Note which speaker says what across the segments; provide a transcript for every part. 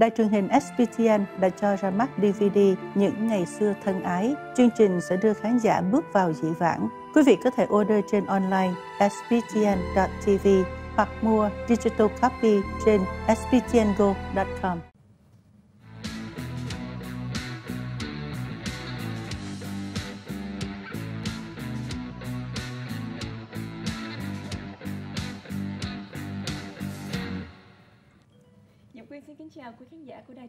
Speaker 1: Đài truyền hình SBTN đã cho ra mắt DVD Những Ngày Xưa Thân Ái. Chương trình sẽ đưa khán giả bước vào dĩ vãng. Quý vị có thể order trên online sbtn. tv hoặc mua digital copy trên sbtngo. com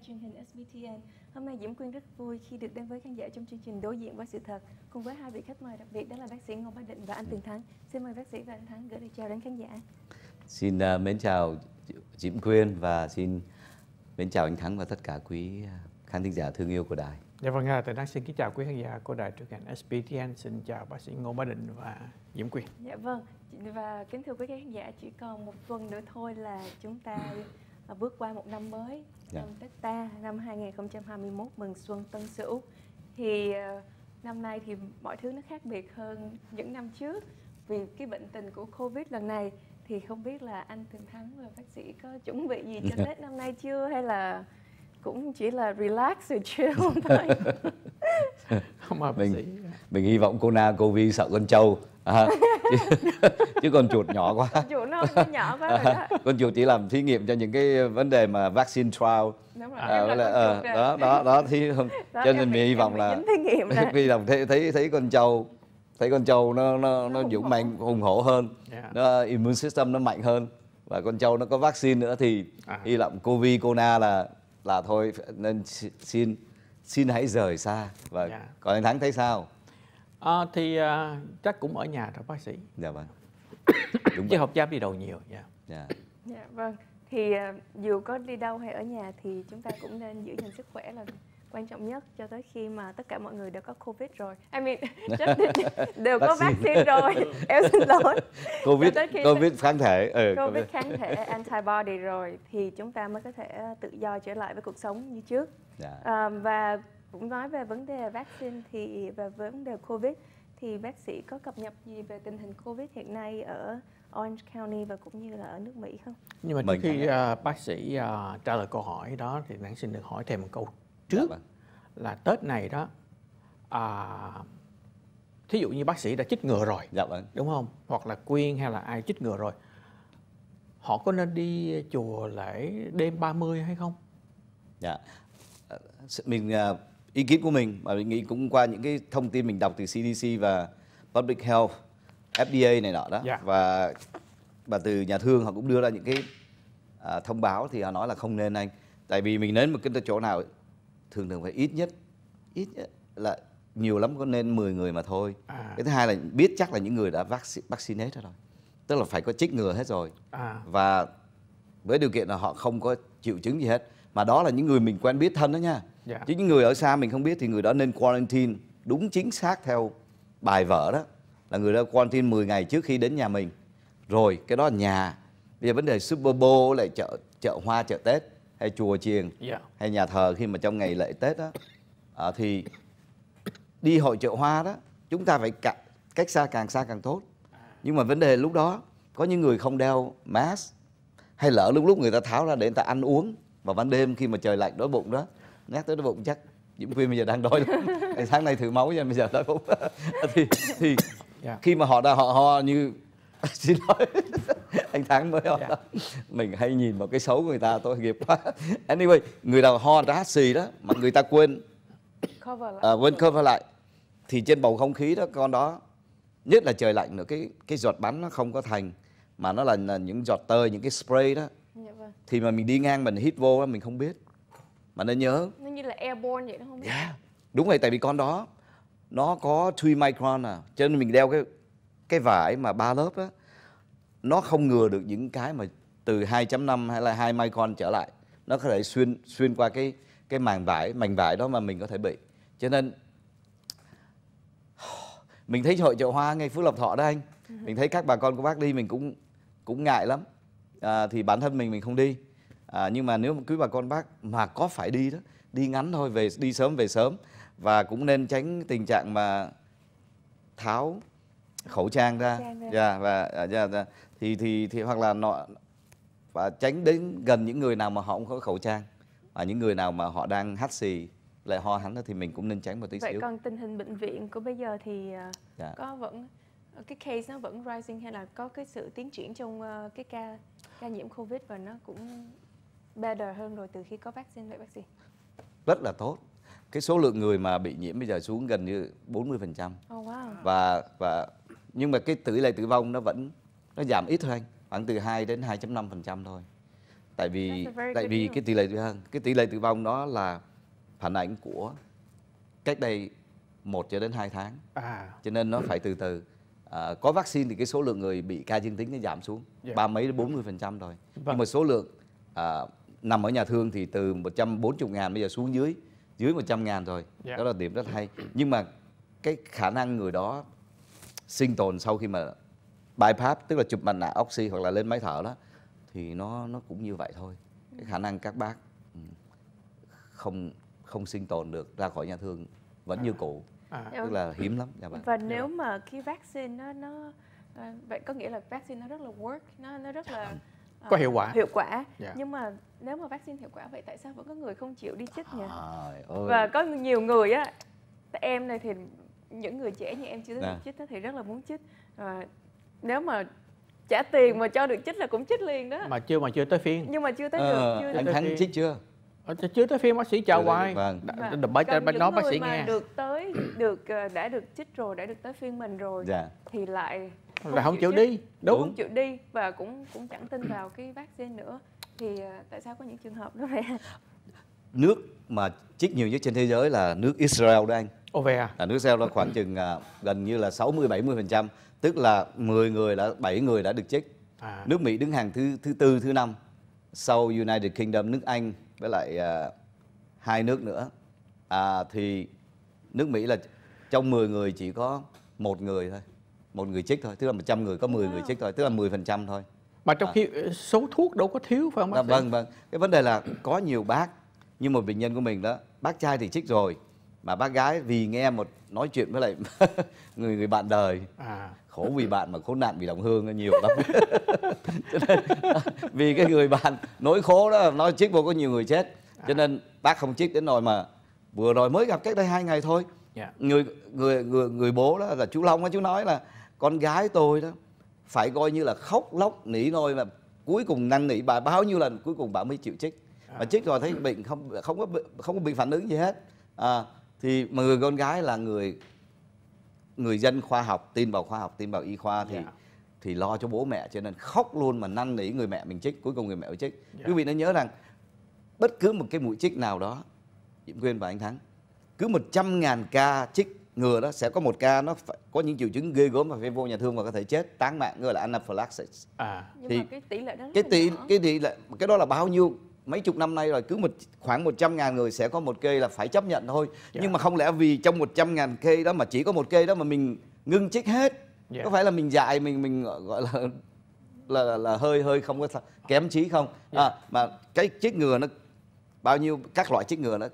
Speaker 2: truyền hình SBTN. Hôm nay Diễm Quyên rất vui khi được đến với khán giả trong chương trình Đối diện với sự thật cùng với hai vị khách mời đặc biệt đó là bác sĩ Ngô Bá Định và anh Tường Thắng. Xin mời bác sĩ và anh Thắng gửi lời chào đến khán giả.
Speaker 3: Xin uh, mến chào Diễm Quyên và xin mến chào anh Thắng và tất cả quý à, khán thính giả thương yêu của đài.
Speaker 1: Dạ vâng, à, Tài Năng xin kính chào quý khán giả của đài truyền hình SBTN. Xin chào bác sĩ Ngô Bá Định và Diễm Quyên.
Speaker 2: Dạ vâng, và kính thưa quý khán giả, chỉ còn một tuần nữa thôi là chúng ta bước qua một năm mới dạ. năm Tết ta năm 2021 mừng xuân tân sửu thì ờ, năm nay thì mọi thứ nó khác biệt hơn những năm trước vì cái bệnh tình của Covid lần này thì không biết là anh Thường Thắng và bác sĩ có chuẩn bị gì cho dạ. Tết năm nay chưa hay là cũng chỉ là relax rồi chill thôi
Speaker 3: không hợp mình, gì mình hy vọng cô na cô vi sợ con trâu à, chứ, chứ con chuột nhỏ quá con chuột nó nhỏ quá rồi đó. À, con chuột chỉ làm thí nghiệm cho những cái vấn đề mà vaccine trial
Speaker 2: Đúng rồi, à, là, là, à, đó đó đó
Speaker 3: thì đó, cho nên mình hy vọng là thí nghiệm vi đồng thấy thấy thấy con trâu thấy con trâu nó nó nó, dũng mạnh hùng hổ hơn yeah. nó immune system nó mạnh hơn và con trâu nó có vaccine nữa thì à. hy vọng covid cô na là là thôi nên xin xin hãy rời xa và dạ. còn anh thắng thấy sao
Speaker 1: à, thì à, chắc cũng ở nhà thôi bác sĩ
Speaker 3: dạ vâng đúng
Speaker 1: chứ học giáp đi đâu nhiều dạ dạ,
Speaker 2: dạ vâng thì à, dù có đi đâu hay ở nhà thì chúng ta cũng nên giữ gìn sức khỏe là quan trọng nhất cho tới khi mà tất cả mọi người đều có covid rồi I mean đều có vaccine rồi em xin lỗi covid covid kháng
Speaker 3: thể ừ, covid kháng thể
Speaker 2: antibody rồi thì chúng ta mới có thể ờ, tự do trở lại với cuộc sống như trước yeah. Dạ. à, và cũng nói về vấn đề vaccine thì và vấn đề covid thì bác sĩ có cập nhật gì về tình hình covid hiện nay ở Orange County và cũng như là ở nước Mỹ không?
Speaker 1: Nhưng mà trước khi uh, bác sĩ uh, trả lời câu hỏi đó thì bạn xin được hỏi thêm một câu Dạ trước dạ, là Tết này đó à, thí dụ như bác sĩ đã chích ngừa rồi dạ, vâng. đúng không hoặc là quyên hay là ai chích ngừa
Speaker 3: rồi họ có nên đi chùa lễ
Speaker 1: đêm 30 hay không
Speaker 3: dạ ờ, mình ờ, ý kiến của mình mà mình nghĩ cũng qua những cái thông tin mình đọc từ CDC và Public Health FDA này nọ đó yeah. Dạ. và và từ nhà thương họ cũng đưa ra những cái à, thông báo thì họ nói là không nên anh tại vì mình đến một cái chỗ nào thường thường phải ít nhất ít nhất là nhiều lắm có nên 10 người mà thôi à. cái thứ hai là biết chắc là những người đã vaccine hết rồi tức là phải có chích ngừa hết rồi à. và với điều kiện là họ không có triệu chứng gì hết mà đó là những người mình quen biết thân đó nha yeah. Dạ. chứ những người ở xa mình không biết thì người đó nên quarantine đúng chính xác theo bài vở đó là người đó quarantine 10 ngày trước khi đến nhà mình rồi cái đó là nhà bây giờ vấn đề super bowl lại chợ chợ hoa chợ tết hay chùa chiền yeah. Dạ. hay nhà thờ khi mà trong ngày lễ tết đó à, thì đi hội chợ hoa đó chúng ta phải cách cách xa càng xa càng tốt nhưng mà vấn đề lúc đó có những người không đeo mask hay lỡ lúc lúc người ta tháo ra để người ta ăn uống vào ban đêm khi mà trời lạnh đói bụng đó nhắc tới đói bụng chắc Diễm Quyên bây giờ đang đói lắm sáng nay thử máu cho bây giờ đói bụng thì, thì yeah. Dạ. khi mà họ đã họ ho như xin lỗi anh thắng mới ho yeah. Dạ. mình hay nhìn vào cái xấu của người ta tôi nghiệp quá anyway người nào ho ra hát xì đó mà người ta quên cover lại. À, quên cover lại thì trên bầu không khí đó con đó nhất là trời lạnh nữa cái cái giọt bắn nó không có thành mà nó là, là những giọt tơi những cái spray đó dạ vâng. thì mà mình đi ngang mình hít vô đó, mình không biết mà nên nhớ
Speaker 2: nó như là airborne vậy nó không biết yeah. Dạ.
Speaker 3: đúng vậy tại vì con đó nó có 2 micron à cho nên mình đeo cái cái vải mà ba lớp á nó không ngừa được những cái mà từ 2.5 hay là 2 micron trở lại nó có thể xuyên xuyên qua cái cái màng vải màng vải đó mà mình có thể bị cho nên mình thấy hội chợ hoa ngay phước lộc thọ đó anh ừ. mình thấy các bà con của bác đi mình cũng cũng ngại lắm à, thì bản thân mình mình không đi à, nhưng mà nếu quý bà con bác mà có phải đi đó đi ngắn thôi về đi sớm về sớm và cũng nên tránh tình trạng mà tháo khẩu trang ra, trang ra. Yeah, dạ, và yeah, à, yeah, dạ, dạ thì thì thì hoặc là nọ và tránh đến gần những người nào mà họ không có khẩu trang và những người nào mà họ đang hắt xì lại ho hắn thì mình cũng nên tránh một tí vậy xíu. Vậy còn
Speaker 2: tình hình bệnh viện của bây giờ thì à, dạ. có vẫn cái case nó vẫn rising hay là có cái sự tiến triển trong ờ, cái ca ca nhiễm covid và nó cũng better hơn rồi từ khi có vaccine vậy bác sĩ?
Speaker 3: Rất là tốt. Cái số lượng người mà bị nhiễm bây giờ xuống gần như 40%. Oh wow. Và và nhưng mà cái tỷ lệ tử vong nó vẫn nó giảm ít thôi anh khoảng từ 2 đến 2.5% thôi tại vì tại vì cái tỷ lệ tử vong cái tỷ lệ tử vong đó là phản ảnh của cách đây 1 cho đến 2 tháng à. cho nên nó phải từ từ à, có vaccine thì cái số lượng người bị ca dương tính nó giảm xuống yeah. ba mấy đến 40 phần trăm rồi vâng. nhưng mà số lượng à, nằm ở nhà thương thì từ 140 ngàn bây giờ xuống dưới dưới 100 ngàn rồi yeah. đó là điểm rất hay nhưng mà cái khả năng người đó sinh tồn sau khi mà bypass tức là chụp mặt nạ oxy hoặc là lên máy thở đó thì nó nó cũng như vậy thôi cái khả năng các bác ừ, không không sinh tồn được ra khỏi nhà thương vẫn à. như cũ à. tức là hiếm lắm dạ nhà vâng. bạn và dạ
Speaker 2: nếu vâng. mà khi vaccine nó nó à, vậy có nghĩa là vaccine nó rất là work nó nó rất dạ là vâng. à, có hiệu quả hiệu quả yeah. nhưng mà nếu mà vaccine hiệu quả vậy tại sao vẫn có người không chịu đi chích nhỉ và có nhiều người á em này thì những người trẻ như em chưa được à. chích thì rất là muốn chích nếu mà trả tiền mà cho được chích là cũng chích liền đó mà
Speaker 1: chưa mà chưa tới phiên nhưng mà chưa tới ờ, được chưa anh khánh chích ờ, chưa chưa tới phiên bác sĩ chào hoài vâng, vâng. bác bác nói bác sĩ nghe được
Speaker 2: tới được ờ, đã được chích rồi đã được tới phiên mình rồi dạ. thì lại
Speaker 1: không là không chịu, chịu đi đúng không chịu
Speaker 2: đi và cũng cũng chẳng tin vào cái vaccine nữa thì tại sao có những trường hợp đó vậy
Speaker 3: nước mà chích nhiều nhất trên thế giới là nước Israel đó anh Ồ về à? Là nước sale là khoảng chừng à, gần như là 60 70 phần trăm, tức là 10 người là 7 người đã được chích. À. Nước Mỹ đứng hàng thứ thứ tư thứ năm sau United Kingdom nước Anh với lại à, hai nước nữa. À, thì nước Mỹ là trong 10 người chỉ có một người thôi, một người chích thôi, tức là 100 người có 10 người chích thôi, tức là 10 phần trăm thôi. Mà trong à. khi ờ, số thuốc đâu có thiếu phải không bác? Dạ, vâng vâng. Cái vấn đề là có nhiều bác nhưng mà bệnh nhân của mình đó bác trai thì chích rồi mà bác gái vì nghe một nói chuyện với lại người người bạn đời à. khổ vì bạn mà khốn nạn vì đồng hương nhiều lắm cho nên vì cái người bạn nỗi khổ đó nói chiếc vô có nhiều người chết cho à. nên bác không chiếc đến nỗi mà vừa rồi mới gặp cách đây hai ngày thôi yeah. Dạ. người người người người bố đó là chú long á chú nói là con gái tôi đó phải coi như là khóc lóc nỉ nôi mà cuối cùng năn nỉ bà bao nhiêu lần cuối cùng bà mới chịu chích mà à. chích rồi thấy bệnh không không có không có bị phản ứng gì hết à, thì mà người con gái là người người dân khoa học tin vào khoa học tin vào y khoa thì yeah. Dạ. thì lo cho bố mẹ cho nên khóc luôn mà năn nỉ người mẹ mình chích cuối cùng người mẹ mình chích yeah. Dạ. quý vị nên nhớ rằng bất cứ một cái mũi chích nào đó Diễm Quyên và anh Thắng cứ 100.000 ca chích ngừa đó sẽ có một ca nó phải có những triệu chứng ghê gớm và phải vô nhà thương và có thể chết tán mạng gọi là anaphylaxis à. thì Nhưng mà
Speaker 2: cái tỷ lệ đó cái tỷ
Speaker 3: cái tỷ lệ cái đó là bao nhiêu mấy chục năm nay rồi cứ một khoảng 100 ngàn người sẽ có một cây là phải chấp nhận thôi yeah. Dạ. nhưng mà không lẽ vì trong 100 ngàn cây đó mà chỉ có một cây đó mà mình ngưng chích hết yeah. Dạ. có phải là mình dạy mình mình gọi là là là, hơi hơi không có kém trí không yeah. Dạ. à, mà cái chích ngừa nó bao nhiêu các loại chích ngừa nó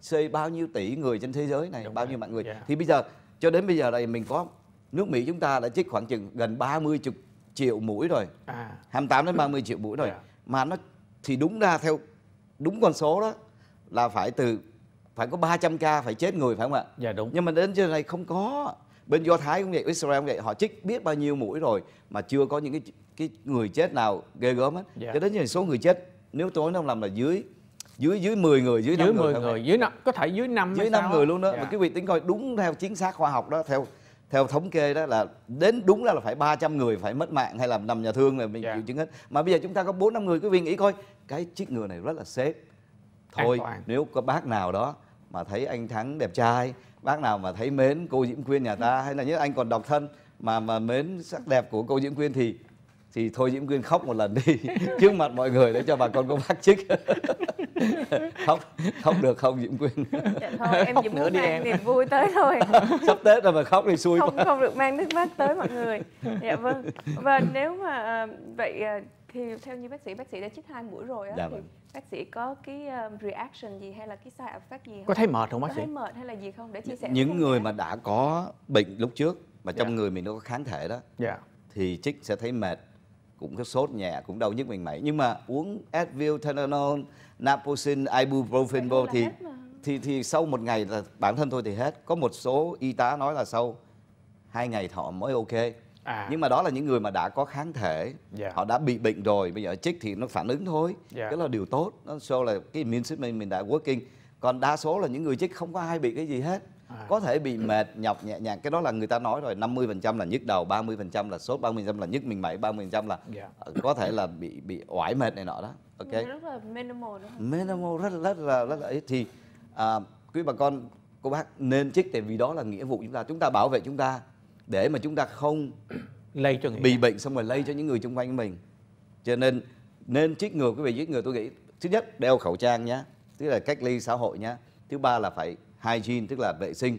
Speaker 3: xây bao nhiêu tỷ người trên thế giới này Đúng bao nhiêu mạng người yeah. thì bây giờ cho đến bây giờ này mình có nước Mỹ chúng ta đã chích khoảng chừng gần 30 chục triệu mũi rồi à. 28 đến 30 triệu mũi rồi yeah. mà nó thì đúng ra theo đúng con số đó là phải từ phải có 300 ca phải chết người phải không ạ? Dạ đúng. Nhưng mà đến giờ này không có. Bên Do Thái cũng vậy, Israel cũng vậy, họ chích biết bao nhiêu mũi rồi mà chưa có những cái cái người chết nào ghê gớm hết. Dạ. Cho đến giờ số người chết nếu tối nó làm là dưới dưới dưới 10 người dưới, dưới 5 10 người, người dưới năm có thể dưới 5 dưới 5 sao? người luôn đó. Dạ. Mà quý vị tính coi đúng theo chính xác khoa học đó theo theo thống kê đó là đến đúng là phải 300 người phải mất mạng hay là nằm nhà thương là mình yeah. Dạ. chịu chứng hết mà bây giờ chúng ta có bốn năm người quý vị nghĩ coi cái chiếc ngựa này rất là xếp thôi nếu có bác nào đó mà thấy anh thắng đẹp trai bác nào mà thấy mến cô diễm quyên nhà ta hay là nhớ anh còn độc thân mà mà mến sắc đẹp của cô diễm quyên thì thì thôi diễm quyên khóc một lần đi trước mặt mọi người để cho bà con có bác chức khóc khóc được không diễm quyên
Speaker 2: dạ, thôi em khóc chỉ muốn mang em. niềm vui tới thôi
Speaker 3: sắp tết rồi mà khóc thì xui không quá. không được mang nước mắt tới mọi người dạ vâng
Speaker 2: và nếu mà à, vậy à, thì theo như bác sĩ bác sĩ đã chích hai mũi rồi á dạ, thì vâng. bác sĩ có cái um, reaction gì hay là cái side effect gì không? có thấy mệt không bác sĩ có thấy mệt hay là gì không để chia sẻ những người
Speaker 3: cả. mà đã có bệnh lúc trước mà trong yeah. Dạ. người mình nó có kháng thể đó yeah. Dạ. thì chích sẽ thấy mệt cũng có sốt nhẹ cũng đau nhức mình mẩy nhưng mà uống Advil, Tylenol, Naproxen, Ibuprofen vô thì thì thì sau một ngày là bản thân tôi thì hết có một số y tá nói là sau hai ngày thọ mới ok à. nhưng mà đó là những người mà đã có kháng thể yeah. Dạ. họ đã bị bệnh rồi bây giờ chích thì nó phản ứng thôi yeah. Dạ. cái là điều tốt nó show là cái immune system mình đã working còn đa số là những người chích không có ai bị cái gì hết À. có thể bị mệt nhọc nhẹ nhàng cái đó là người ta nói rồi 50 phần trăm là nhức đầu 30 phần trăm là sốt 30 phần trăm là nhức mình mẩy 30 phần trăm là yeah. Dạ. Ờ, có thể là bị bị oải mệt này nọ đó ok rất
Speaker 2: là minimal đó
Speaker 3: minimal rất là rất là rất là ít thì à, quý bà con cô bác nên trích tại vì đó là nghĩa vụ chúng ta chúng ta bảo vệ chúng ta để mà chúng ta không lây cho người bị bệnh xong rồi lây cho những người xung quanh mình cho nên nên trích ngừa quý vị giết người tôi nghĩ thứ nhất đeo khẩu trang nhé thứ là cách ly xã hội nhé thứ ba là phải hygiene tức là vệ sinh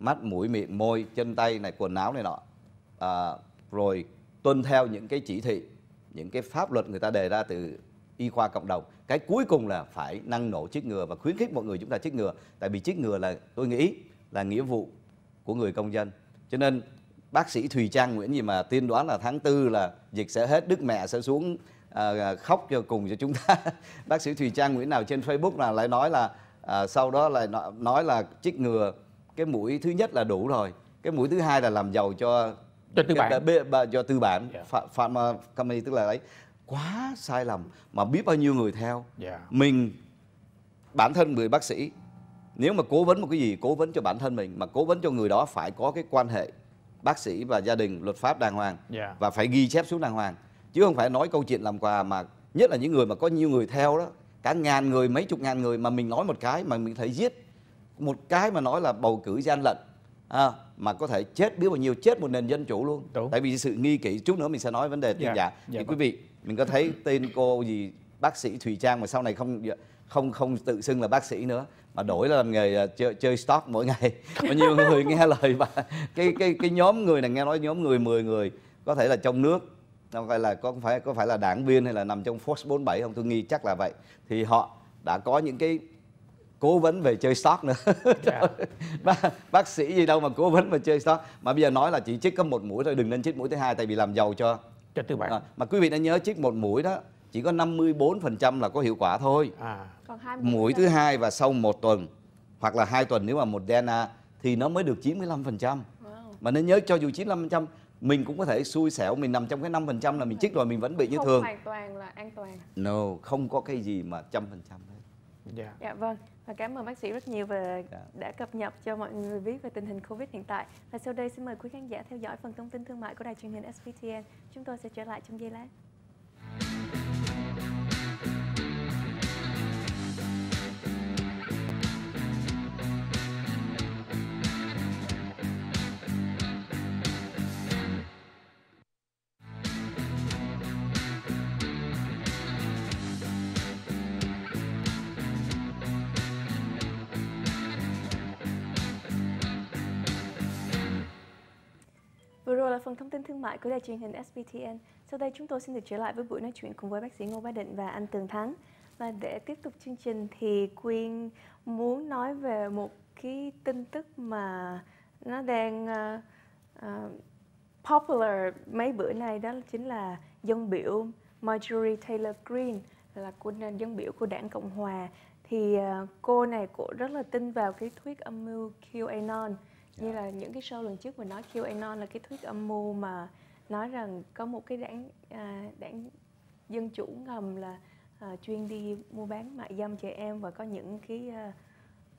Speaker 3: mắt mũi miệng môi chân tay này quần áo này nọ à, rồi tuân theo những cái chỉ thị những cái pháp luật người ta đề ra từ y khoa cộng đồng cái cuối cùng là phải năng nổ chích ngừa và khuyến khích mọi người chúng ta chích ngừa tại vì chích ngừa là tôi nghĩ là nghĩa vụ của người công dân cho nên bác sĩ Thùy Trang Nguyễn gì mà tiên đoán là tháng tư là dịch sẽ hết Đức mẹ sẽ xuống à, khóc cho cùng cho chúng ta bác sĩ Thùy Trang Nguyễn nào trên Facebook là lại nói là à, sau đó là nói là chích ngừa cái mũi thứ nhất là đủ rồi cái mũi thứ hai là làm giàu cho cho tư bản cho tư bản yeah. Dạ. pharma company tức là đấy quá sai lầm mà biết bao nhiêu người theo yeah. Dạ. mình bản thân người bác sĩ nếu mà cố vấn một cái gì cố vấn cho bản thân mình mà cố vấn cho người đó phải có cái quan hệ bác sĩ và gia đình luật pháp đàng hoàng yeah. Dạ. và phải ghi chép xuống đàng hoàng chứ không phải nói câu chuyện làm quà mà nhất là những người mà có nhiều người theo đó cả ngàn người mấy chục ngàn người mà mình nói một cái mà mình thấy giết một cái mà nói là bầu cử gian lận à, mà có thể chết biết bao nhiêu chết một nền dân chủ luôn Đúng. tại vì sự nghi kỵ chút nữa mình sẽ nói vấn đề tiền dạ, giả dạ thì vâng. quý vị mình có thấy tên cô gì bác sĩ thùy trang mà sau này không không không tự xưng là bác sĩ nữa mà đổi là làm nghề à, chơi, chơi stock mỗi ngày bao nhiêu người nghe lời và cái cái cái nhóm người này nghe nói nhóm người 10 người có thể là trong nước nó gọi là có phải có phải là đảng viên hay là nằm trong Fox 47 không tôi nghi chắc là vậy thì họ đã có những cái cố vấn về chơi sót nữa yeah. Dạ. bác, bác sĩ gì đâu mà cố vấn mà chơi sót mà bây giờ nói là chỉ chích có một mũi thôi đừng nên chích mũi thứ hai tại vì làm giàu cho cho tư bản à, mà quý vị đã nhớ chích một mũi đó chỉ có 54% là có hiệu quả thôi
Speaker 1: à. Còn mũi thứ hai
Speaker 3: và sau một tuần hoặc là hai tuần nếu mà một DNA thì nó mới được 95% wow. mà nên nhớ cho dù 95% mình cũng có thể xui xẻo mình nằm trong cái năm phần trăm là mình chích rồi mình vẫn bị như không thường hoàn
Speaker 2: toàn là an toàn
Speaker 3: no không có cái gì mà trăm phần trăm hết
Speaker 2: dạ yeah. Dạ, vâng và cảm ơn bác sĩ rất nhiều về dạ. đã cập nhật cho mọi người biết về tình hình covid hiện tại và sau đây xin mời quý khán giả theo dõi phần thông tin thương mại của đài truyền hình SVTN chúng tôi sẽ trở lại trong giây lát là phần thông tin thương mại của đài truyền hình SBTN. Sau đây chúng tôi xin được trở lại với buổi nói chuyện cùng với bác sĩ Ngô Bá Định và anh Tường Thắng. Và để tiếp tục chương trình thì Quyên muốn nói về một cái tin tức mà nó đang uh, uh, popular mấy bữa nay đó chính là dân biểu Marjorie Taylor Greene là của dân biểu của đảng Cộng hòa thì uh, cô này cô rất là tin vào cái thuyết âm mưu QAnon Dạ. như là những cái show lần trước mình nói QAnon là cái thuyết âm mưu mà nói rằng có một cái đảng à, đảng dân chủ ngầm là à, chuyên đi mua bán mại dâm trẻ em và có những cái à,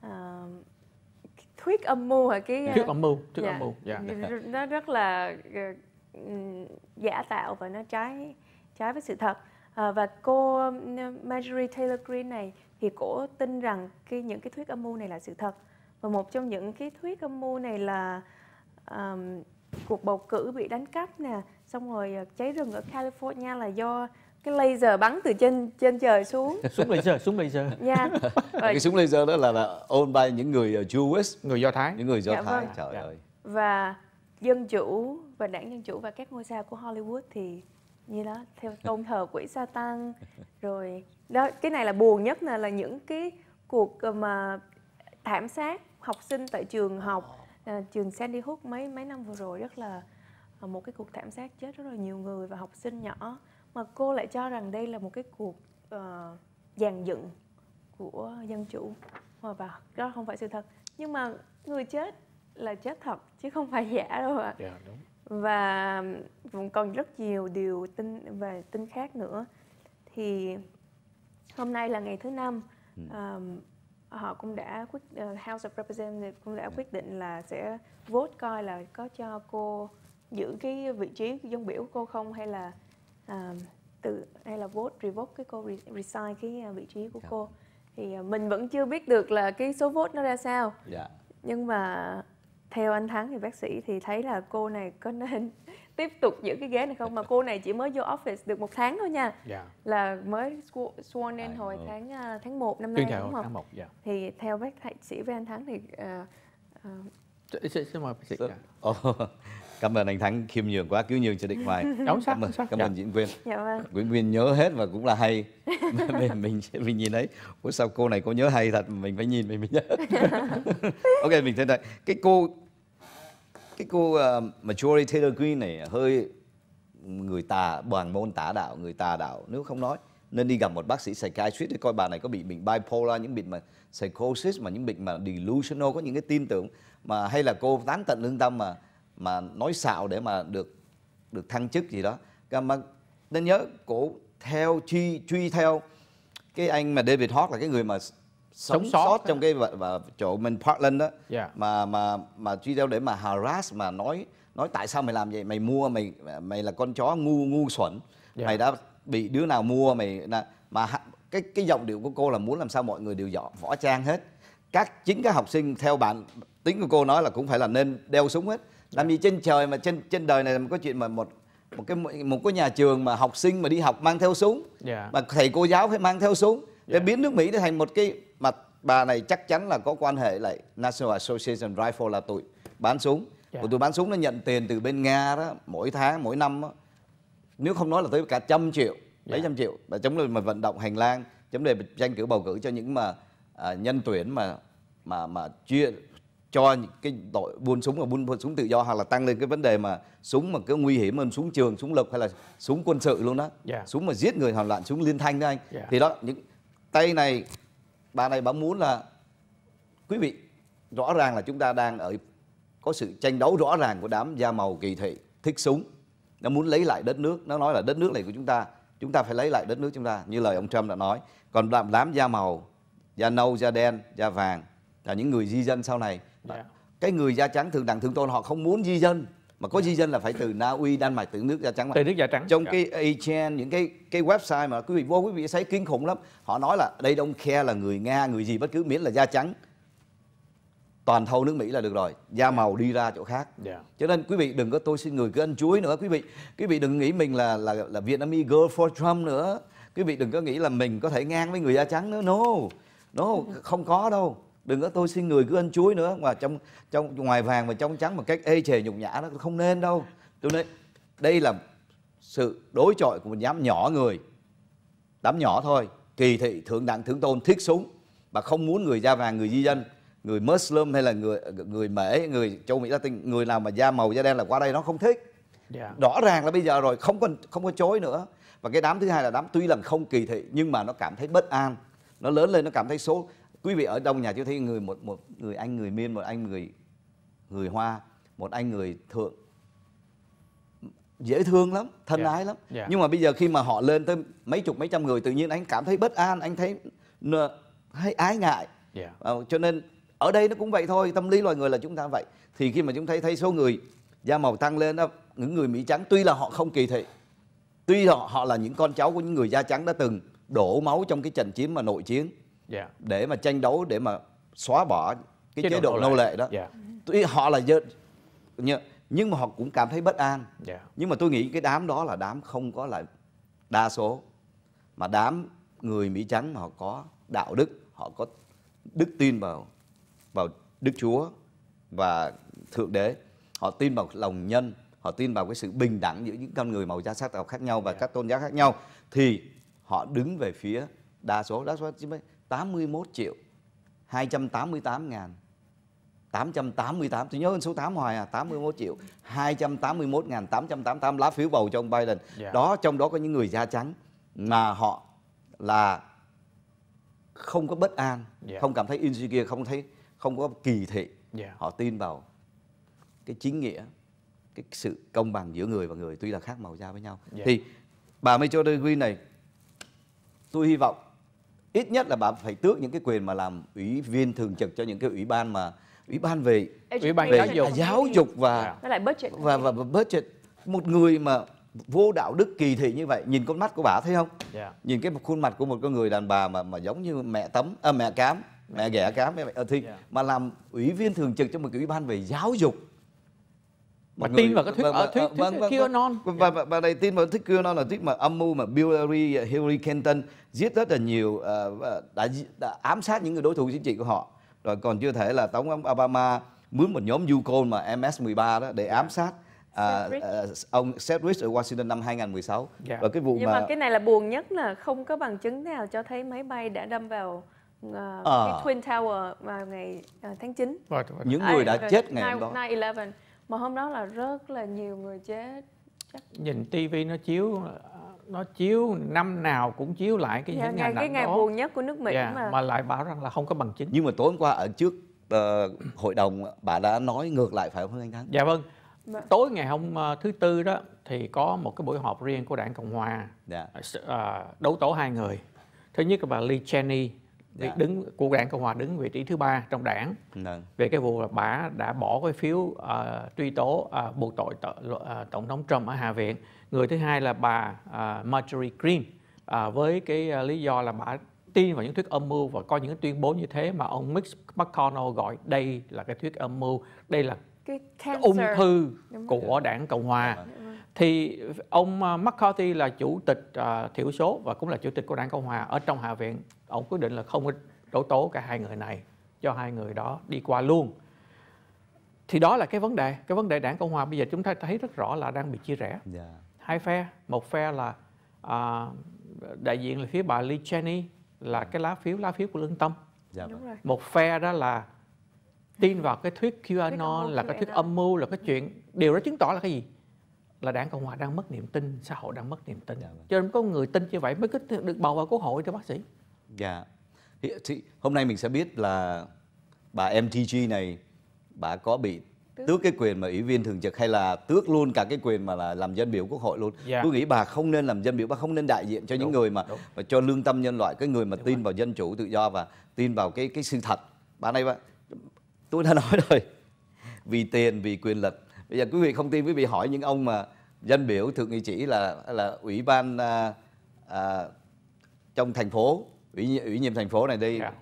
Speaker 2: à, thuyết âm mưu hả cái à, thuyết âm mưu thuyết âm dạ. mưu dạ. nó rất là ờ, ừ, giả tạo và nó trái trái với sự thật à, và cô ừ, Marjorie Taylor Greene này thì cổ tin rằng cái những cái thuyết âm mưu này là sự thật và một trong những cái thuyết âm mưu này là um, cuộc bầu cử bị đánh cắp nè xong rồi ờ, cháy rừng ở California là do cái laser bắn từ trên trên trời xuống súng
Speaker 3: laser súng laser nha
Speaker 2: dạ. yeah. cái
Speaker 3: súng laser đó là là owned by những người ờ, Jewish người do thái những người do dạ, thái vâng. trời dạ. ơi
Speaker 2: và dân chủ và đảng dân chủ và các ngôi sao của Hollywood thì như đó theo tôn thờ quỷ sa tăng rồi đó cái này là buồn nhất là là những cái cuộc ờ, mà thảm sát học sinh tại trường ờ. học à, trường Sandy Hook mấy mấy năm vừa rồi rất là ờ, một cái cuộc thảm sát chết rất là nhiều người và học sinh nhỏ mà cô lại cho rằng đây là một cái cuộc uh, dàn dựng của dân chủ và đó không phải sự thật nhưng mà người chết là chết thật chứ không phải giả đâu ạ dạ, và ừ, còn rất nhiều điều tin về tin khác nữa thì hôm nay là ngày thứ năm ừ họ cũng đã quyết uh, House of Representatives cũng đã dạ. quyết định là sẽ vote coi là có cho cô giữ cái vị trí dân biểu của cô không hay là uh, ờ, từ hay là vote revoke cái cô resign cái ờ, vị trí của yeah. Dạ. cô thì mình vẫn chưa biết được là cái số vote nó ra sao yeah. Dạ. nhưng mà theo anh thắng thì bác sĩ thì thấy là cô này có nên tiếp tục giữ cái ghế này không mà cô này chỉ mới vô office được một tháng thôi nha yeah. Dạ. là mới sworn in dạ, hồi tháng à, tháng 1 năm nay đúng không? Tháng 1, yeah. Dạ. Thì theo bác thạc sĩ Văn Thắng thì à, à,
Speaker 3: xin mời bác sĩ. Cảm ơn anh Thắng khiêm nhường quá, cứu nhường cho Định Hoài. Đúng cảm ơn, Cảm ơn diễn viên diễn vâng. viên nhớ hết và cũng là hay.
Speaker 2: mình, mình
Speaker 3: mình nhìn thấy, ủa sao cô này cô nhớ hay thật, mình phải nhìn mình mới nhớ. ok, mình thấy đây. Cái cô cái cô uh, mà Taylor Green này hơi người tà bằng môn tà đạo người tà đạo nếu không nói nên đi gặp một bác sĩ psychiatrist để coi bà này có bị bệnh bipolar những bệnh mà psychosis mà những bệnh mà delusional có những cái tin tưởng mà hay là cô tán tận lương tâm mà mà nói xạo để mà được được thăng chức gì đó mà nên nhớ cổ theo truy truy theo cái anh mà David Hawk là cái người mà sống, sót, sót trong cái và, và chỗ mình Portland đó yeah. Dạ. mà mà mà truy theo để mà harass mà nói nói tại sao mày làm vậy mày mua mày mày là con chó ngu ngu xuẩn yeah. Dạ. mày đã bị đứa nào mua mày mà cái cái giọng điệu của cô là muốn làm sao mọi người đều dọn võ trang hết các chính các học sinh theo bạn tính của cô nói là cũng phải là nên đeo súng hết làm dạ. gì trên trời mà trên trên đời này mà có chuyện mà một một cái một cái nhà trường mà học sinh mà đi học mang theo súng yeah. mà thầy cô giáo phải mang theo súng để yeah. biến nước Mỹ trở thành một cái bà này chắc chắn là có quan hệ lại National Association Rifle là tụi bán súng yeah. Dạ. của tụi bán súng nó nhận tiền từ bên nga đó mỗi tháng mỗi năm đó, nếu không nói là tới cả trăm triệu dạ. mấy trăm triệu và chống lại mà vận động hành lang chống đề tranh cử bầu cử cho những mà à, nhân tuyển mà mà mà chia cho cái tội buôn súng và buôn, buôn súng tự do hoặc là tăng lên cái vấn đề mà súng mà cái nguy hiểm hơn súng trường súng lục hay là súng quân sự luôn đó yeah. Dạ. súng mà giết người hoàn loạn súng liên thanh đó anh yeah. thì đó những tay này bà này bà muốn là quý vị rõ ràng là chúng ta đang ở có sự tranh đấu rõ ràng của đám da màu kỳ thị thích súng nó muốn lấy lại đất nước nó nói là đất nước này của chúng ta chúng ta phải lấy lại đất nước chúng ta như lời ông Trump đã nói còn đám, đám da màu da nâu da đen da vàng là những người di dân sau này yeah. Dạ. cái người da trắng thường đẳng thường tôn họ không muốn di dân mà có dạ. di dân là phải từ Na Uy, Đan Mạch, từ nước da trắng. Từ nước da trắng. Trong dạ. cái Agen những cái cái website mà quý vị vô quý vị thấy kinh khủng lắm. Họ nói là đây đông khe là người Nga, người gì bất cứ miễn là da trắng. Toàn thâu nước Mỹ là được rồi, da dạ. màu đi ra chỗ khác. Yeah. Dạ. Cho nên quý vị đừng có tôi xin người cứ ăn chuối nữa quý vị. Quý vị đừng nghĩ mình là là là Vietnamese girl for Trump nữa. Quý vị đừng có nghĩ là mình có thể ngang với người da trắng nữa. No. No, không có đâu đừng có tôi xin người cứ ăn chuối nữa mà trong trong ngoài vàng và trong trắng mà cách ê chề nhục nhã đó không nên đâu tôi nói đây là sự đối chọi của một đám nhỏ người đám nhỏ thôi kỳ thị thượng đẳng thượng tôn thiết súng và không muốn người da vàng người di dân người Muslim hay là người người Mễ người châu Mỹ Latin người nào mà da màu da đen là qua đây nó không thích yeah. Dạ. rõ ràng là bây giờ rồi không còn không có chối nữa và cái đám thứ hai là đám tuy là không kỳ thị nhưng mà nó cảm thấy bất an nó lớn lên nó cảm thấy số quý vị ở trong nhà chiếu thấy người một một người anh người miên một anh người người hoa một anh người thượng dễ thương lắm thân yeah. Dạ. ái lắm yeah. Dạ. nhưng mà bây giờ khi mà họ lên tới mấy chục mấy trăm người tự nhiên anh cảm thấy bất an anh thấy thấy ái ngại yeah. Dạ. à, ờ, cho nên ở đây nó cũng vậy thôi tâm lý loài người là chúng ta vậy thì khi mà chúng thấy thấy số người da màu tăng lên đó những người mỹ trắng tuy là họ không kỳ thị tuy họ họ là những con cháu của những người da trắng đã từng đổ máu trong cái trận chiến mà nội chiến yeah. Dạ. để mà tranh đấu để mà xóa bỏ cái chế, chế độ, nô lệ đó yeah. Dạ. tuy họ là dân nhưng mà họ cũng cảm thấy bất an yeah. Dạ. nhưng mà tôi nghĩ cái đám đó là đám không có là đa số mà đám người mỹ trắng mà họ có đạo đức họ có đức tin vào vào đức chúa và thượng đế họ tin vào lòng nhân họ tin vào cái sự bình đẳng giữa những con người màu da sắc tộc khác nhau và yeah. các tôn giáo khác nhau thì họ đứng về phía đa số đa số 81 triệu 288 ngàn 888 Tôi nhớ hơn số 8 hoài à 81 triệu 281 ngàn 888 lá phiếu bầu cho ông Biden yeah. Dạ. Đó trong đó có những người da trắng Mà họ là không có bất an yeah. Dạ. Không cảm thấy insecure Không thấy không có kỳ thị yeah. Dạ. Họ tin vào cái chính nghĩa cái sự công bằng giữa người và người tuy là khác màu da với nhau yeah. thì bà Rachel Green này tôi hy vọng ít nhất là bà phải tước những cái quyền mà làm ủy viên thường trực cho những cái ủy ban mà ủy ban về ủy ban về giáo dục, à, giáo dục và,
Speaker 2: dạ. và
Speaker 3: và và budget một người mà vô đạo đức kỳ thị như vậy nhìn con mắt của bà thấy không yeah. Dạ. nhìn cái khuôn mặt của một con người đàn bà mà mà giống như mẹ tấm à, mẹ cám mẹ ghẻ cám mẹ vậy ờ, thì yeah. Dạ. mà làm ủy viên thường trực cho một cái ủy ban về giáo dục mà tin vào cái thuyết vâng, ở à, thuyết, vâng, thuyết vâng, QAnon vâng. và, và và đây tin vào thuyết QAnon là thuyết mà âm mưu mà Hillary Hillary Clinton giết rất là nhiều uh, đã, đã ám sát những người đối thủ chính trị của họ rồi còn chưa thể là tổng thống Obama mướn một nhóm Yukon mà MS-13 đó để ám sát à, à, ông Seth ở Washington năm 2016 yeah. Dạ. và cái vụ nhưng mà... mà cái
Speaker 2: này là buồn nhất là không có bằng chứng nào cho thấy máy bay đã đâm vào uh, à. cái Twin Tower vào ngày uh, tháng 9 right, right. những người đã chết ngày hôm đó 9/11 mà hôm đó là rất là nhiều người chết
Speaker 1: chắc nhìn tivi nó chiếu nó chiếu
Speaker 3: năm nào cũng chiếu lại cái dạ, những ngày, cái ngày đó. buồn
Speaker 2: nhất của nước Mỹ dạ, mà mà
Speaker 3: lại bảo rằng là không có bằng chứng nhưng mà tối hôm qua ở trước uh, hội đồng bà đã nói ngược lại phải không anh Thắng? Dạ vâng
Speaker 1: mà... tối ngày hôm uh, thứ tư đó thì có một cái buổi họp riêng của đảng Cộng hòa dạ. uh, đấu tổ hai người thứ nhất là bà Lee Cheney yeah. Dạ. đứng của đảng cộng hòa đứng vị trí thứ ba trong đảng yeah. Vâng. về cái vụ là bà đã bỏ cái phiếu uh, truy tố uh, buộc tội uh, tổng thống trump ở hạ viện người thứ hai là bà uh, marjorie green uh, với cái uh, lý do là bà tin vào những thuyết âm mưu và coi những cái tuyên bố như thế mà ông Mitch McConnell gọi đây là cái thuyết âm mưu đây là cái ung thư của đảng cộng hòa yeah dạ thì ông à, McCarthy là chủ tịch uh, thiểu số và cũng là chủ tịch của đảng Cộng hòa ở trong Hạ viện ông quyết định là không đấu tố cả hai người này cho hai người đó đi qua luôn thì đó là cái vấn đề cái vấn đề đảng cộng hòa bây giờ chúng ta thấy rất rõ là đang bị chia rẽ yeah. Dạ. hai phe một phe là à, đại diện là phía bà Lee Cheney là cái lá phiếu lá phiếu của lương tâm yeah, dạ Đúng vâng. rồi. một phe đó là tin vào cái thuyết QAnon là cái thuyết âm mưu là cái chuyện điều đó chứng tỏ là cái gì là đảng cộng hòa đang mất niềm tin xã hội đang mất niềm tin dạ, vâng. cho nên có người tin như vậy mới có được bầu vào quốc hội cho bác sĩ
Speaker 3: dạ thì, thì hôm nay mình sẽ biết là bà mtg này bà có bị tước, cái quyền mà ủy viên thường trực hay là tước luôn cả cái quyền mà là làm dân biểu quốc hội luôn yeah. Dạ. tôi nghĩ bà không nên làm dân biểu bà không nên đại diện cho đúng, những người mà, đúng. mà cho lương tâm nhân loại cái người mà đúng tin rồi. vào dân chủ tự do và tin vào cái cái sự thật bà này bà tôi đã nói rồi vì tiền vì quyền lực bây giờ quý vị không tin quý vị hỏi những ông mà dân biểu thượng nghị sĩ là là ủy ban à, à, trong thành phố ủy ủy nhiệm thành phố này đi yeah. Dạ.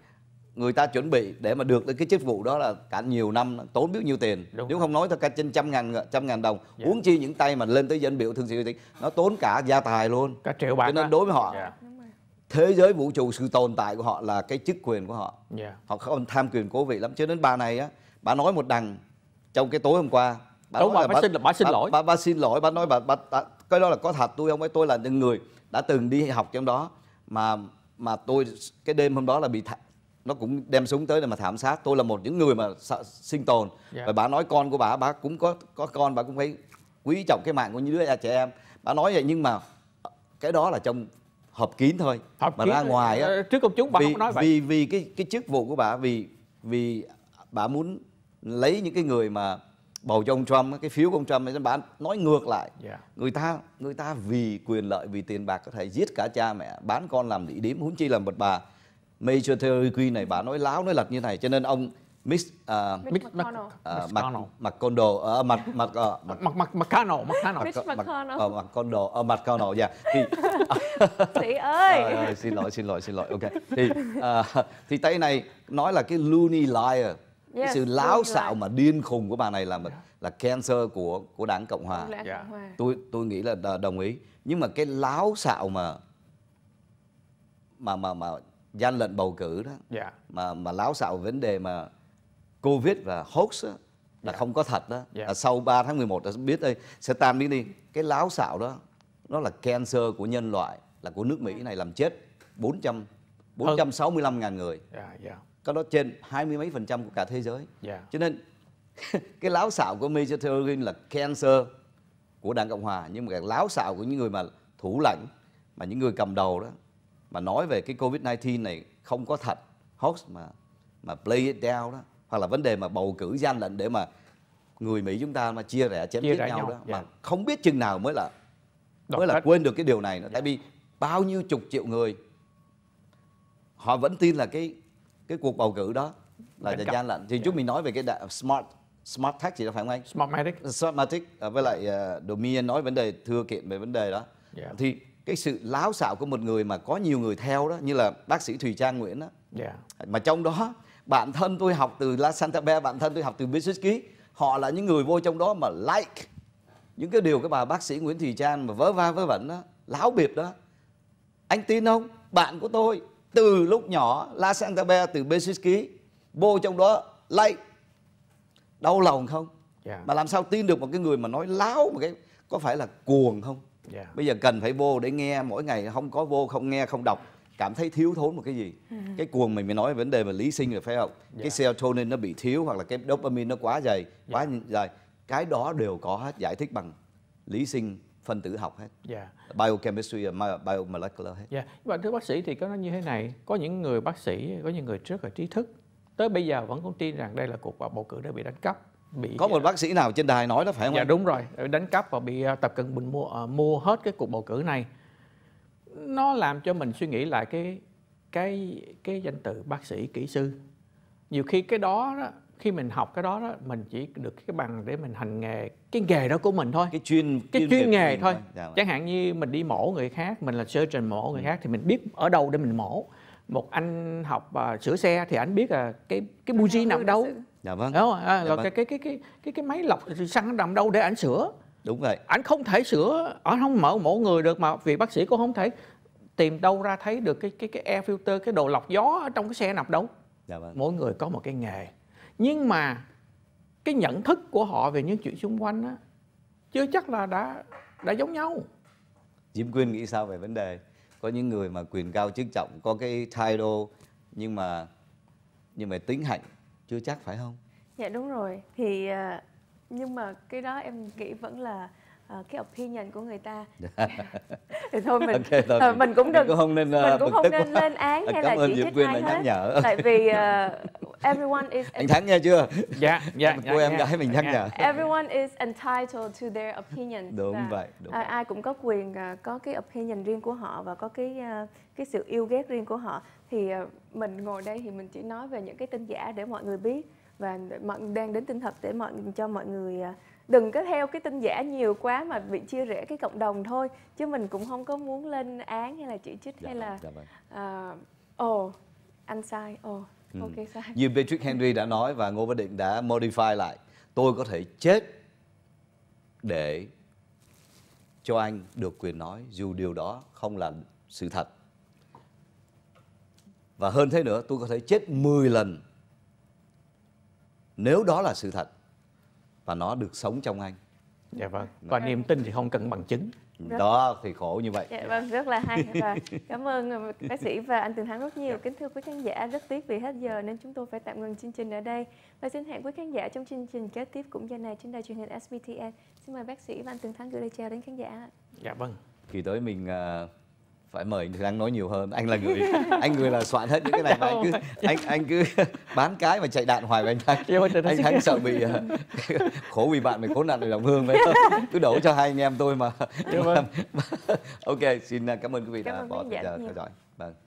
Speaker 3: người ta chuẩn bị để mà được cái chức vụ đó là cả nhiều năm tốn biết nhiêu tiền Đúng nếu không nói thôi cả trên trăm ngàn trăm ngàn đồng yeah. Dạ. uống chi những tay mà lên tới dân biểu thượng nghị sĩ nó tốn cả gia tài luôn cả triệu bạc cho nên đối với họ yeah dạ. thế giới vũ trụ sự tồn tại của họ là cái chức quyền của họ yeah. họ không tham quyền cố vị lắm cho đến bà này á bà nói một đằng trong cái tối hôm qua bà đúng rồi bà, bà xin bà xin lỗi bà, bà, bà xin lỗi bà nói bà, bà, bà cái đó là có thật tôi không phải tôi là những người đã từng đi học trong đó mà mà tôi cái đêm hôm đó là bị thả, nó cũng đem súng tới để mà thảm sát tôi là một những người mà sợ, sinh tồn yeah. Dạ. và bà nói con của bà bà cũng có có con bà cũng phải quý trọng cái mạng của những đứa trẻ em bà nói vậy nhưng mà cái đó là trong họp kín thôi họp mà kín, ra ngoài á ờ, trước
Speaker 1: công chúng bà vì, không nói vậy vì
Speaker 3: vì cái cái chức vụ của bà vì vì bà muốn lấy những cái người mà bầu cho ông Trump cái phiếu của ông Trump bạn nói ngược lại yeah. Dạ. người ta người ta vì quyền lợi vì tiền bạc có thể giết cả cha mẹ bán con làm địa điểm huống chi là một bà Major theory Queen này bà nói láo nói lật như này cho nên ông Miss uh, à, Mitch McConnell, uh, McConnell, McConnell, uh, ờ, Mac, Mac, uh, Mac, Mac, Mac, McConnell, McConnell, Mitch McConnell, uh, McConnell, uh, McConnell, yeah. Thì, chị ơi. À, xin lỗi, xin lỗi, xin lỗi. Ok. Thì, uh, thì tay này nói là cái loony liar, yes, cái sự láo xạo mà điên khùng của bà này là dạ. là cancer của của đảng cộng hòa yeah. Dạ. tôi tôi nghĩ là đồng ý nhưng mà cái láo xạo mà mà mà mà gian lận bầu cử đó yeah. Dạ. mà mà láo xạo vấn đề mà covid và hoax đó, là yeah. không có thật đó yeah. à, sau 3 tháng 11 đã biết đây sẽ tan biến đi cái láo xạo đó nó là cancer của nhân loại là của nước Mỹ này làm chết 400 465 ngàn người yeah, yeah có đó trên hai mươi mấy phần trăm của cả thế giới yeah. Dạ. cho nên cái láo xạo của Mediterranean là cancer của đảng cộng hòa nhưng mà cái láo xạo của những người mà thủ lãnh mà những người cầm đầu đó mà nói về cái covid 19 này không có thật hoax mà mà play it down đó hoặc là vấn đề mà bầu cử gian lận để mà người mỹ chúng ta mà chia rẽ chém giết nhau, nhau đó yeah. mà dạ. không biết chừng nào mới là Đọc mới là hết. quên được cái điều này nữa yeah. tại dạ. vì bao nhiêu chục triệu người họ vẫn tin là cái cái cuộc bầu cử đó là thời gian lạnh thì yeah. Dạ. chúng mình nói về cái đại, smart smart tech gì đó phải không anh smartmatic smartmatic à, với lại uh, Dominion nói vấn đề thưa kiện về vấn đề đó yeah. Dạ. thì cái sự láo xạo của một người mà có nhiều người theo đó như là bác sĩ Thùy Trang Nguyễn đó yeah. Dạ. mà trong đó bạn thân tôi học từ La Santa Be bạn thân tôi học từ Business ký họ là những người vô trong đó mà like những cái điều cái bà bác sĩ Nguyễn Thùy Trang mà vớ va vớ vẩn đó láo biệt đó anh tin không bạn của tôi từ lúc nhỏ La Santa Santabé từ Besikis vô trong đó lạy đau lòng không yeah. Dạ. mà làm sao tin được một cái người mà nói láo một cái có phải là cuồng không yeah. Dạ. bây giờ cần phải vô để nghe mỗi ngày không có vô không nghe không đọc cảm thấy thiếu thốn một cái gì ừ. cái cuồng mình mới nói vấn đề về lý sinh rồi phải không yeah. Dạ. cái serotonin nó bị thiếu hoặc là cái dopamine nó quá dày quá dày cái đó đều có hết giải thích bằng lý sinh phân tử học hết yeah. Dạ. biochemistry và biomolecular hết yeah. Dạ. và thưa bác sĩ
Speaker 1: thì có nói như thế này có những người bác sĩ có những người trước là trí thức tới bây giờ vẫn không tin rằng đây là cuộc bầu cử đã bị đánh cắp
Speaker 3: bị có một ờ, bác sĩ nào trên đài nói đó phải không dạ
Speaker 1: đúng rồi đánh cắp và bị ờ, tập cận bình mua uh, mua hết cái cuộc bầu cử này nó làm cho mình suy nghĩ lại cái cái cái danh từ bác sĩ kỹ sư nhiều khi cái đó, đó khi mình học cái đó đó mình chỉ được cái bằng để mình hành nghề cái nghề đó của mình thôi cái chuyên cái chuyên, chuyên nghề thôi dạ. Vâng. chẳng hạn như mình đi mổ người khác mình là surgeon mổ người ừ. khác thì mình biết ở đâu để mình mổ một anh học uh, sửa xe thì anh biết là cái cái buji dạ, nằm đâu dạ vâng đúng không? À, dạ rồi vâng. cái, cái cái cái cái cái máy lọc xăng nằm đâu để anh sửa đúng rồi anh không thể sửa anh không mở mổ người được mà vì bác sĩ cũng không thể tìm đâu ra thấy được cái cái cái air filter cái đồ lọc gió ở trong cái xe nằm đâu dạ vâng. mỗi người có một cái nghề nhưng mà cái nhận thức của họ về những chuyện xung quanh á chưa chắc là đã đã giống nhau
Speaker 3: Diễm Quyên nghĩ sao về vấn đề có những người mà quyền cao chức trọng có cái title nhưng mà nhưng mà tính hạnh chưa chắc phải không
Speaker 2: dạ đúng rồi thì à, nhưng mà cái đó em nghĩ vẫn là uh, cái opinion của người ta thì thôi mình okay, thôi, thôi, ờ, mình cũng đừng mình cũng không nên uh, cũng ờ, không nên lên án hay là chỉ trích ai hết nhở. tại vì uh, everyone is anh thắng
Speaker 3: nha chưa dạ dạ, dạ cô em dạ. gái mình nhắc dạ. nhở
Speaker 2: everyone is entitled to their opinion đúng và, vậy đúng uh, ai cũng có quyền uh, có cái opinion riêng của họ và có cái uh, cái sự yêu ghét riêng của họ thì uh, mình ngồi đây thì mình chỉ nói về những cái tin giả để mọi người biết và mọi đang đến tin thật để mọi cho mọi người uh, đừng có theo cái tin giả nhiều quá mà bị chia rẽ cái cộng đồng thôi chứ mình cũng không có muốn lên án hay là chỉ trích dạ, hay vâng, là dạ vâng. uh, oh, anh sai ồ oh, ok sai như
Speaker 3: Patrick Henry đã nói và Ngô Bá Định đã modify lại tôi có thể chết để cho anh được quyền nói dù điều đó không là sự thật và hơn thế nữa tôi có thể chết 10 lần nếu đó là sự thật và nó được sống trong anh dạ vâng và niềm tin thì không cần bằng chứng đó thì khổ như vậy dạ vâng
Speaker 2: rất là hay và cảm ơn ờ, bác sĩ và anh Tường Thắng rất nhiều dạ. kính thưa quý khán giả rất tiếc vì hết giờ nên chúng tôi phải tạm ngừng chương trình ở đây và xin hẹn quý khán giả trong chương trình kế tiếp cũng giờ này trên đài truyền hình SBTN xin mời bác sĩ và anh Tường Thắng gửi lời chào đến khán giả
Speaker 3: dạ vâng thì tới mình uh, phải mời anh Thắng nói nhiều hơn anh là người anh người là soạn hết những cái này mà anh cứ anh anh cứ bán cái mà chạy đạn hoài với anh dạ, Thắng anh Thắng sợ bị ờ, khổ vì bạn mình khốn nạn vì đồng hương vậy cứ đổ cho hai anh em tôi mà, ok xin à, cảm ơn quý vị cảm đã bỏ thời gian theo dõi vâng